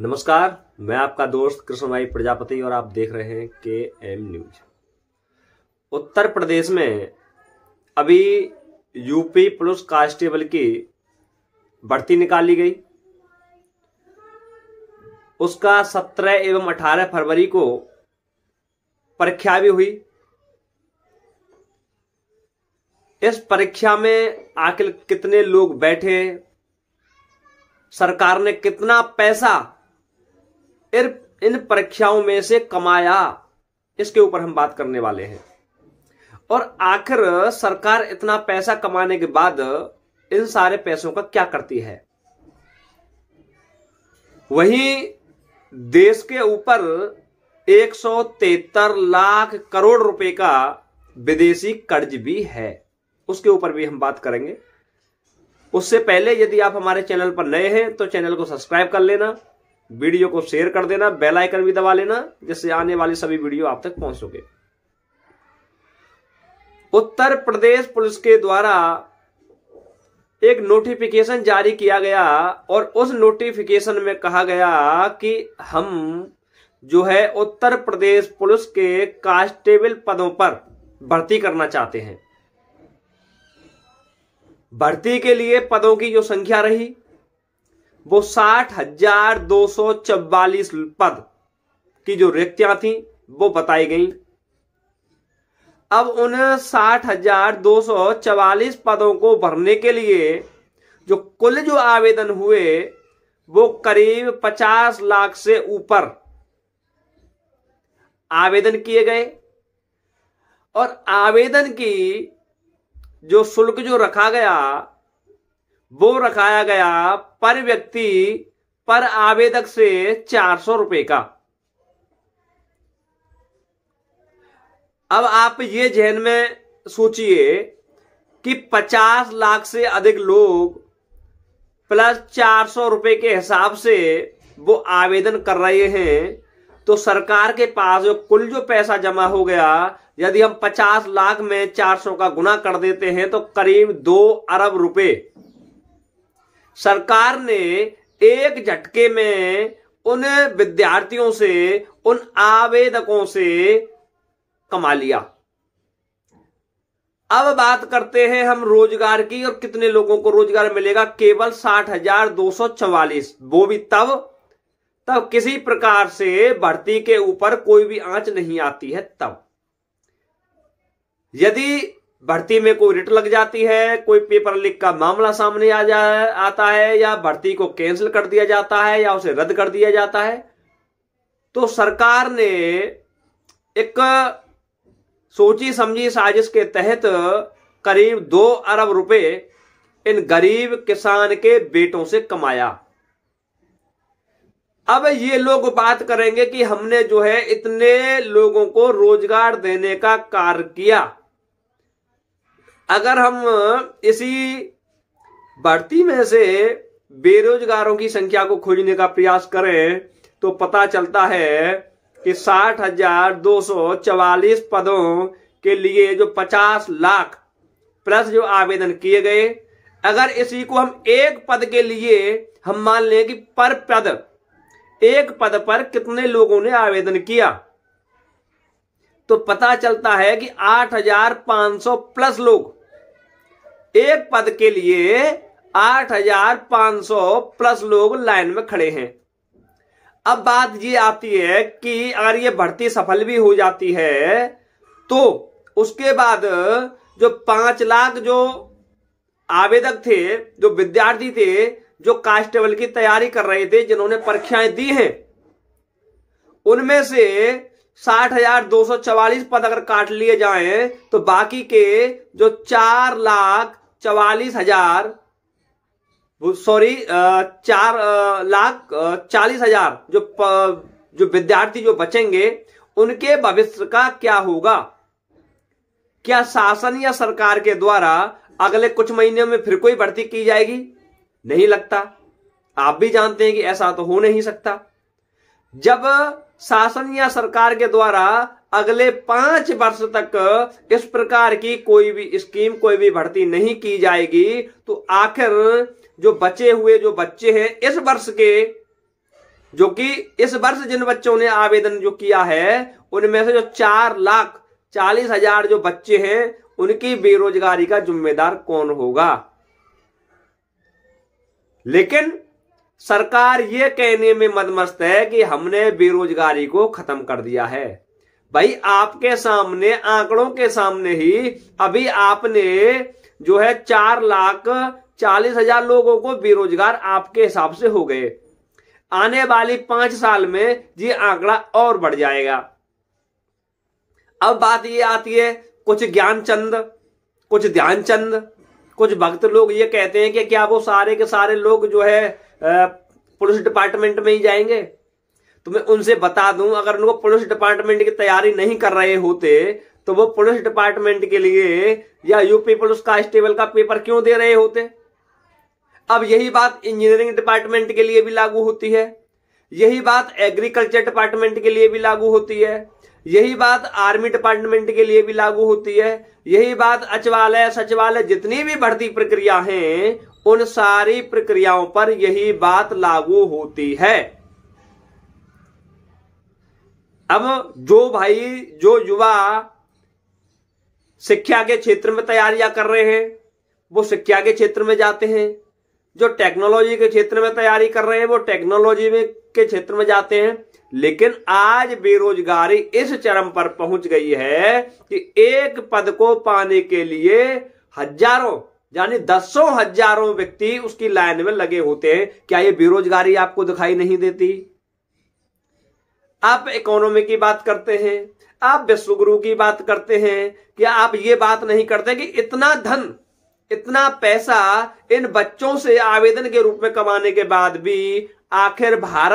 नमस्कार मैं आपका दोस्त कृष्ण भाई प्रजापति और आप देख रहे हैं के एम न्यूज उत्तर प्रदेश में अभी यूपी पुलिस कांस्टेबल की भर्ती निकाली गई उसका 17 एवं 18 फरवरी को परीक्षा भी हुई इस परीक्षा में आखिर कितने लोग बैठे सरकार ने कितना पैसा इन परीक्षाओं में से कमाया इसके ऊपर हम बात करने वाले हैं और आखिर सरकार इतना पैसा कमाने के बाद इन सारे पैसों का क्या करती है वहीं देश के ऊपर एक लाख करोड़ रुपए का विदेशी कर्ज भी है उसके ऊपर भी हम बात करेंगे उससे पहले यदि आप हमारे चैनल पर नए हैं तो चैनल को सब्सक्राइब कर लेना वीडियो को शेयर कर देना बेल आइकन भी दबा लेना जिससे आने वाली सभी वीडियो आप तक पहुंच सके उत्तर प्रदेश पुलिस के द्वारा एक नोटिफिकेशन जारी किया गया और उस नोटिफिकेशन में कहा गया कि हम जो है उत्तर प्रदेश पुलिस के कांस्टेबल पदों पर भर्ती करना चाहते हैं भर्ती के लिए पदों की जो संख्या रही वो साठ हजार दो सौ चवालीस पद की जो रिक्तियां थी वो बताई गई अब उन साठ हजार दो सौ चवालीस पदों को भरने के लिए जो कुल जो आवेदन हुए वो करीब पचास लाख से ऊपर आवेदन किए गए और आवेदन की जो शुल्क जो रखा गया वो रखाया गया पर व्यक्ति पर आवेदक से चार सौ रुपए का अब आप ये जहन में सोचिए कि पचास लाख से अधिक लोग प्लस चार सौ रुपए के हिसाब से वो आवेदन कर रहे हैं तो सरकार के पास जो कुल जो पैसा जमा हो गया यदि हम पचास लाख में चार सौ का गुना कर देते हैं तो करीब दो अरब रुपए सरकार ने एक झटके में उन विद्यार्थियों से उन आवेदकों से कमा लिया अब बात करते हैं हम रोजगार की और कितने लोगों को रोजगार मिलेगा केवल साठ हजार दो सौ चवालीस वो भी तब तब किसी प्रकार से भर्ती के ऊपर कोई भी आंच नहीं आती है तब यदि भर्ती में कोई रिट लग जाती है कोई पेपर लीक का मामला सामने आ जा आता है या भर्ती को कैंसिल कर दिया जाता है या उसे रद्द कर दिया जाता है तो सरकार ने एक सोची समझी साजिश के तहत करीब दो अरब रुपए इन गरीब किसान के बेटों से कमाया अब ये लोग बात करेंगे कि हमने जो है इतने लोगों को रोजगार देने का कार्य किया अगर हम इसी बढ़ती में से बेरोजगारों की संख्या को खोजने का प्रयास करें तो पता चलता है कि साठ हजार दो सौ चवालीस पदों के लिए जो पचास लाख प्लस जो आवेदन किए गए अगर इसी को हम एक पद के लिए हम मान लें कि पर पद एक पद पर कितने लोगों ने आवेदन किया तो पता चलता है कि 8,500 प्लस लोग एक पद के लिए 8,500 प्लस लोग लाइन में खड़े हैं अब बात ये आती है कि अगर ये भर्ती सफल भी हो जाती है तो उसके बाद जो पांच लाख जो आवेदक थे जो विद्यार्थी थे जो कांस्टेबल की तैयारी कर रहे थे जिन्होंने परीक्षाएं दी हैं उनमें से साठ हजार दो सौ चवालीस पद अगर काट लिए जाए तो बाकी के जो चार लाख चवालीस हजार सॉरी चार लाख चालीस हजार जो प, जो विद्यार्थी जो बचेंगे उनके भविष्य का क्या होगा क्या शासन या सरकार के द्वारा अगले कुछ महीनों में फिर कोई भर्ती की जाएगी नहीं लगता आप भी जानते हैं कि ऐसा तो हो नहीं सकता जब शासन या सरकार के द्वारा अगले पांच वर्ष तक इस प्रकार की कोई भी स्कीम कोई भी भर्ती नहीं की जाएगी तो आखिर जो बचे हुए जो बच्चे हैं इस वर्ष के जो कि इस वर्ष जिन बच्चों ने आवेदन जो किया है उनमें से जो चार लाख चालीस हजार जो बच्चे हैं उनकी बेरोजगारी का जिम्मेदार कौन होगा लेकिन सरकार ये कहने में मदमस्त है कि हमने बेरोजगारी को खत्म कर दिया है भाई आपके सामने आंकड़ों के सामने ही अभी आपने जो है चार लाख चालीस हजार लोगों को बेरोजगार आपके हिसाब से हो गए आने वाली पांच साल में ये आंकड़ा और बढ़ जाएगा अब बात ये आती है कुछ ज्ञानचंद कुछ ध्यानचंद कुछ भक्त लोग ये कहते हैं कि क्या वो सारे के सारे लोग जो है पुलिस डिपार्टमेंट में ही जाएंगे तो मैं उनसे बता दूं अगर उनको पुलिस डिपार्टमेंट की तैयारी नहीं कर रहे होते तो वो पुलिस डिपार्टमेंट के लिए या यूपी पुलिस कांस्टेबल का पेपर क्यों दे रहे होते अब यही बात इंजीनियरिंग डिपार्टमेंट के लिए भी लागू होती है यही बात एग्रीकल्चर डिपार्टमेंट के लिए भी लागू होती है यही बात आर्मी डिपार्टमेंट के लिए भी लागू होती है यही बात अचवालय सचिवालय जितनी भी भर्ती प्रक्रिया है उन सारी प्रक्रियाओं पर यही बात लागू होती है अब जो भाई जो युवा शिक्षा के क्षेत्र में तैयारियां कर रहे हैं वो शिक्षा के क्षेत्र में जाते हैं जो टेक्नोलॉजी के क्षेत्र में तैयारी कर रहे हैं वो टेक्नोलॉजी में के क्षेत्र में जाते हैं लेकिन आज बेरोजगारी इस चरम पर पहुंच गई है कि एक पद को पाने के लिए हजारों यानी दसों हजारों व्यक्ति उसकी लाइन में लगे होते हैं क्या ये बेरोजगारी आपको दिखाई नहीं देती आप इकोनॉमी की बात करते हैं आप विश्वगुरु की बात करते हैं क्या आप ये बात नहीं करते कि इतना धन इतना पैसा इन बच्चों से आवेदन के रूप में कमाने के बाद भी आखिर भारत